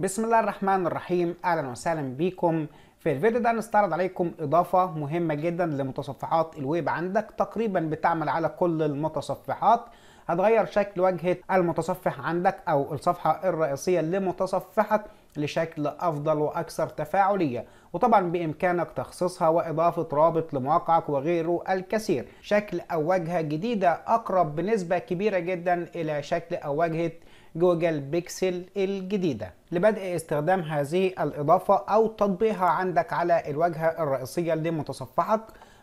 بسم الله الرحمن الرحيم اهلا وسهلا بيكم في الفيديو ده هنستعرض عليكم اضافه مهمه جدا لمتصفحات الويب عندك تقريبا بتعمل على كل المتصفحات هتغير شكل وجهة المتصفح عندك او الصفحه الرئيسيه لمتصفحك لشكل افضل واكثر تفاعليه وطبعا بامكانك تخصيصها واضافه رابط لمواقعك وغيره الكثير شكل او واجهه جديده اقرب بنسبه كبيره جدا الى شكل او واجهه جوجل بيكسل الجديدة لبدء استخدام هذه الإضافة أو تطبيقها عندك على الواجهة الرئيسية لمتصفحك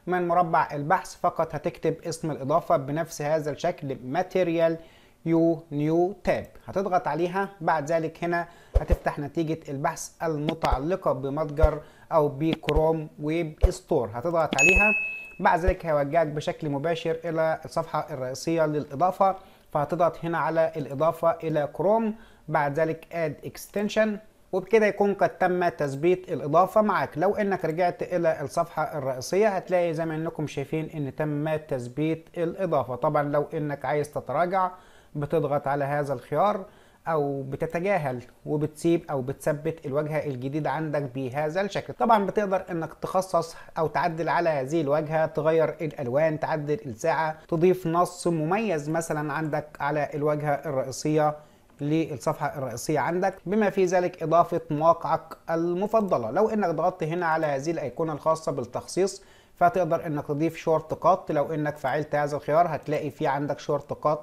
من مربع البحث فقط هتكتب اسم الإضافة بنفس هذا الشكل ماتيريال يو نيو تاب هتضغط عليها بعد ذلك هنا هتفتح نتيجة البحث المتعلقة بمتجر أو بكروم ويب ستور هتضغط عليها بعد ذلك هيوجهك بشكل مباشر إلى الصفحة الرئيسية للإضافة فهتضغط هنا على الاضافه الى كروم بعد ذلك اد اكستنشن وبكده يكون قد تم تثبيت الاضافه معك لو انك رجعت الى الصفحه الرئيسيه هتلاقي زي ما انكم شايفين ان تم تثبيت الاضافه طبعا لو انك عايز تتراجع بتضغط على هذا الخيار او بتتجاهل وبتسيب او بتثبت الواجهه الجديده عندك بهذا الشكل طبعا بتقدر انك تخصص او تعدل على هذه الواجهه تغير الالوان تعدل الساعه تضيف نص مميز مثلا عندك على الواجهه الرئيسيه للصفحة الرئيسية عندك بما في ذلك إضافة مواقعك المفضلة لو إنك ضغطت هنا على هذه الأيقونة الخاصة بالتخصيص فتقدر إنك تضيف شورت كات لو إنك فعلت هذا الخيار هتلاقي في عندك شورت كات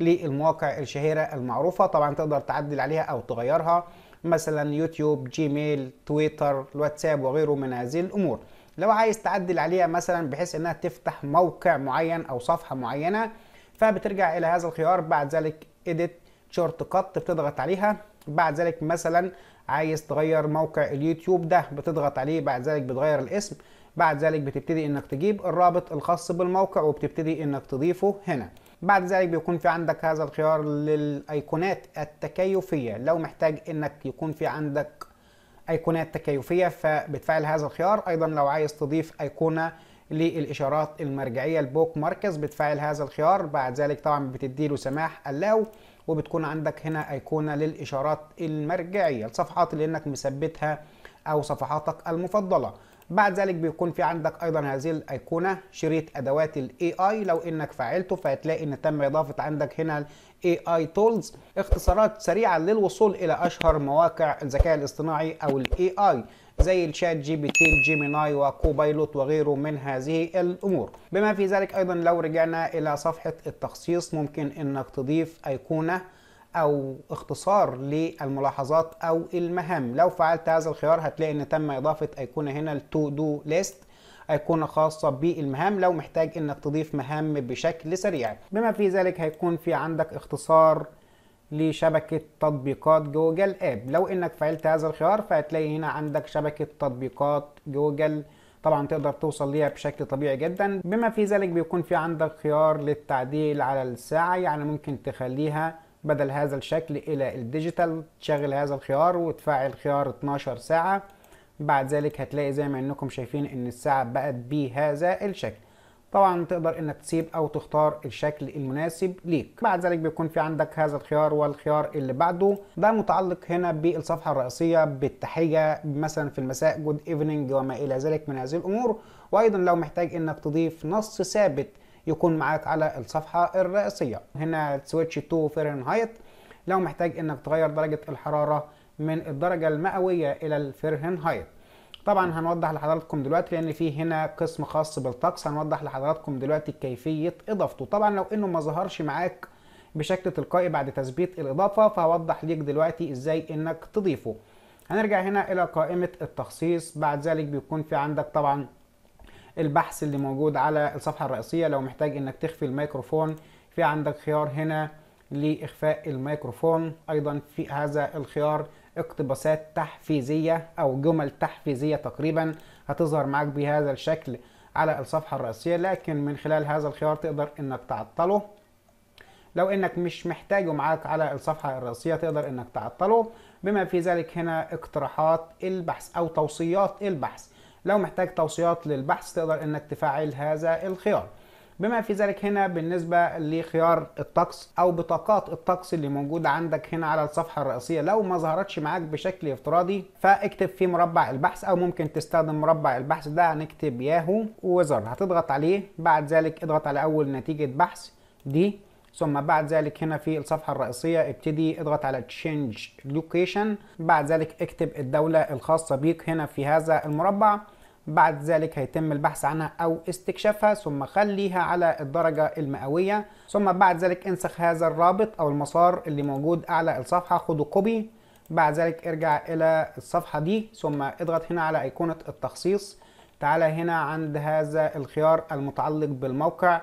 للمواقع الشهيرة المعروفة طبعا تقدر تعدل عليها أو تغيرها مثلا يوتيوب جيميل تويتر الواتساب وغيره من هذه الأمور لو عايز تعدل عليها مثلا بحيث انها تفتح موقع معين او صفحه معينه فبترجع الى هذا الخيار بعد ذلك اديت شورت كات بتضغط عليها بعد ذلك مثلا عايز تغير موقع اليوتيوب ده بتضغط عليه بعد ذلك بتغير الاسم بعد ذلك بتبتدي انك تجيب الرابط الخاص بالموقع وبتبتدي انك تضيفه هنا بعد ذلك بيكون في عندك هذا الخيار للايقونات التكيفيه لو محتاج انك يكون في عندك ايقونات تكيفيه فبتفعل هذا الخيار ايضا لو عايز تضيف ايقونه للاشارات المرجعيه البوك ماركس بتفعل هذا الخيار بعد ذلك طبعا بتديله سماح allow وبتكون عندك هنا ايقونه للاشارات المرجعيه الصفحات اللي انك مثبتها او صفحاتك المفضله بعد ذلك بيكون في عندك ايضا هذه الايقونه شريط ادوات الاي اي لو انك فعلته فهتلاقي ان تم اضافه عندك هنا الاي اي تولز اختصارات سريعه للوصول الى اشهر مواقع الذكاء الاصطناعي او الاي اي زي الشات جي بي تي جيميناي وكوبايلوت وغيره من هذه الامور بما في ذلك ايضا لو رجعنا الى صفحه التخصيص ممكن انك تضيف ايقونه او اختصار للملاحظات او المهام لو فعلت هذا الخيار هتلاقي ان تم اضافه ايقونه هنا التو دو ليست ايقونه خاصه بالمهام لو محتاج انك تضيف مهام بشكل سريع بما في ذلك هيكون في عندك اختصار لشبكة تطبيقات جوجل اب لو انك فعلت هذا الخيار فهتلاقي هنا عندك شبكة تطبيقات جوجل طبعا تقدر توصل ليها بشكل طبيعي جدا بما في ذلك بيكون في عندك خيار للتعديل على الساعة يعني ممكن تخليها بدل هذا الشكل إلى الديجيتال تشغل هذا الخيار وتفعل خيار 12 ساعة بعد ذلك هتلاقي زي ما انكم شايفين ان الساعة بقت بهذا الشكل طبعا تقدر انك تسيب او تختار الشكل المناسب ليك بعد ذلك بيكون في عندك هذا الخيار والخيار اللي بعده ده متعلق هنا بالصفحة الرئيسية بالتحية مثلا في المساء جود ايفنينج وما الى ذلك من هذه الامور وايضا لو محتاج انك تضيف نص ثابت يكون معاك على الصفحة الرئيسية هنا سويتش تو فهرنهايت لو محتاج انك تغير درجة الحرارة من الدرجة المئوية الى الفهرنهايت طبعا هنوضح لحضراتكم دلوقتي لان في هنا قسم خاص بالطقس هنوضح لحضراتكم دلوقتي كيفية اضافته طبعا لو انه ما ظهرش معاك بشكل تلقائي بعد تثبيت الاضافة فهوضح ليك دلوقتي ازاي انك تضيفه هنرجع هنا الى قائمة التخصيص بعد ذلك بيكون في عندك طبعا البحث اللي موجود على الصفحه الرئيسيه لو محتاج انك تخفي الميكروفون في عندك خيار هنا لاخفاء الميكروفون ايضا في هذا الخيار اقتباسات تحفيزيه او جمل تحفيزيه تقريبا هتظهر معاك بهذا الشكل على الصفحه الرئيسيه لكن من خلال هذا الخيار تقدر انك تعطله لو انك مش محتاجه معاك على الصفحه الرئيسيه تقدر انك تعطله بما في ذلك هنا اقتراحات البحث او توصيات البحث لو محتاج توصيات للبحث تقدر انك تفعل هذا الخيار بما في ذلك هنا بالنسبة لخيار الطقس أو بطاقات الطقس اللي موجودة عندك هنا على الصفحة الرئيسية لو ما ظهرتش معاك بشكل افتراضي فاكتب في مربع البحث أو ممكن تستخدم مربع البحث ده هنكتب ياهو وزر هتضغط عليه بعد ذلك اضغط على أول نتيجة بحث دي ثم بعد ذلك هنا في الصفحة الرئيسية ابتدي اضغط على Change Location بعد ذلك اكتب الدولة الخاصة بيك هنا في هذا المربع بعد ذلك هيتم البحث عنها أو استكشافها ثم خليها على الدرجة المئوية ثم بعد ذلك انسخ هذا الرابط أو المسار اللي موجود أعلى الصفحة خده كوبي بعد ذلك ارجع إلى الصفحة دي ثم اضغط هنا على أيقونة التخصيص تعالى هنا عند هذا الخيار المتعلق بالموقع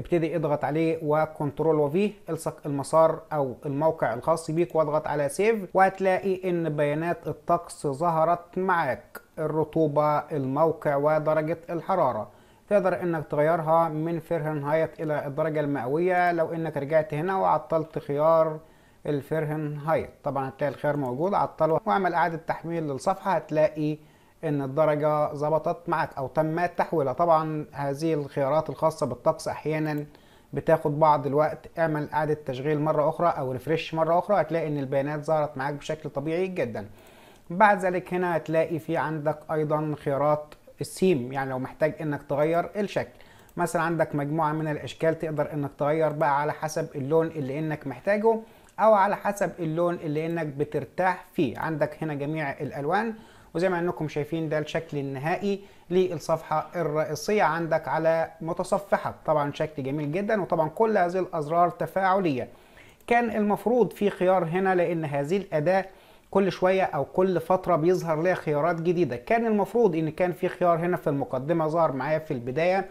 ابتدي اضغط عليه وكنترول وفي الصق المسار او الموقع الخاص بيك واضغط على سيف وهتلاقي ان بيانات الطقس ظهرت معاك الرطوبة الموقع ودرجة الحرارة تقدر انك تغيرها من فرهنهايت الى الدرجة المئوية لو انك رجعت هنا وعطلت خيار الفرهنهايت طبعا هتلاقي الخيار موجود عطله واعمل اعادة تحميل للصفحة هتلاقي ان الدرجه ظبطت معك او تم تحويلها طبعا هذه الخيارات الخاصه بالطقس احيانا بتاخد بعض الوقت اعمل اعاده تشغيل مره اخرى او ريفرش مره اخرى هتلاقي ان البيانات ظهرت معاك بشكل طبيعي جدا بعد ذلك هنا هتلاقي في عندك ايضا خيارات السيم يعني لو محتاج انك تغير الشكل مثلا عندك مجموعه من الاشكال تقدر انك تغير بقى على حسب اللون اللي انك محتاجه او على حسب اللون اللي انك بترتاح فيه عندك هنا جميع الالوان وزي ما انكم شايفين ده الشكل النهائي للصفحه الرئيسيه عندك على متصفحك طبعا شكل جميل جدا وطبعا كل هذه الازرار تفاعليه كان المفروض في خيار هنا لان هذه الاداه كل شويه او كل فتره بيظهر لها خيارات جديده كان المفروض ان كان في خيار هنا في المقدمه ظهر معايا في البدايه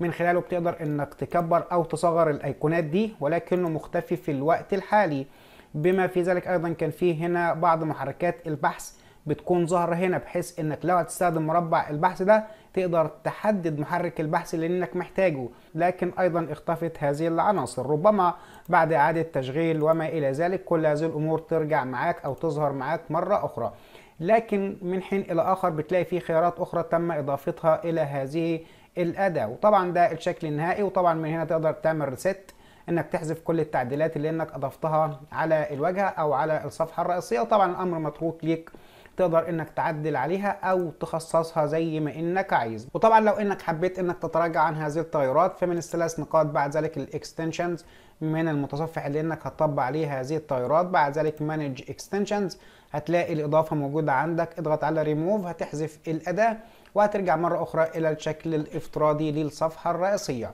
من خلاله بتقدر انك تكبر او تصغر الايقونات دي ولكنه مختفي في الوقت الحالي بما في ذلك ايضا كان فيه هنا بعض محركات البحث بتكون ظاهرة هنا بحيث انك لو هتستخدم مربع البحث ده تقدر تحدد محرك البحث اللي انك محتاجه لكن ايضا اختفت هذه العناصر ربما بعد اعادة تشغيل وما الى ذلك كل هذه الامور ترجع معاك او تظهر معاك مرة اخرى لكن من حين الى اخر بتلاقي في خيارات اخرى تم اضافتها الى هذه الاداة وطبعا ده الشكل النهائي وطبعا من هنا تقدر تعمل ريست انك تحذف كل التعديلات اللي انك اضفتها على الواجهه او على الصفحه الرئيسيه وطبعا الامر متروك ليك تقدر انك تعدل عليها او تخصصها زي ما انك عايز وطبعا لو انك حبيت انك تتراجع عن هذه التغيرات فمن الثلاث نقاط بعد ذلك الاكستنشنز من المتصفح اللي انك هتطبق عليه هذه التغيرات بعد ذلك مانج اكستنشنز هتلاقي الاضافه موجوده عندك اضغط على ريموف هتحذف الاداه وهترجع مره اخرى الى الشكل الافتراضي للصفحه الرئيسيه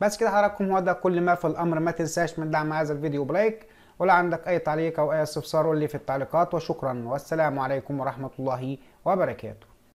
بس كده حضراتكم هو ده كل ما في الامر ما تنساش من دعم هذا الفيديو بلايك ولا عندك أي تعليق أو أي استفسار قول لي في التعليقات وشكرا والسلام عليكم ورحمة الله وبركاته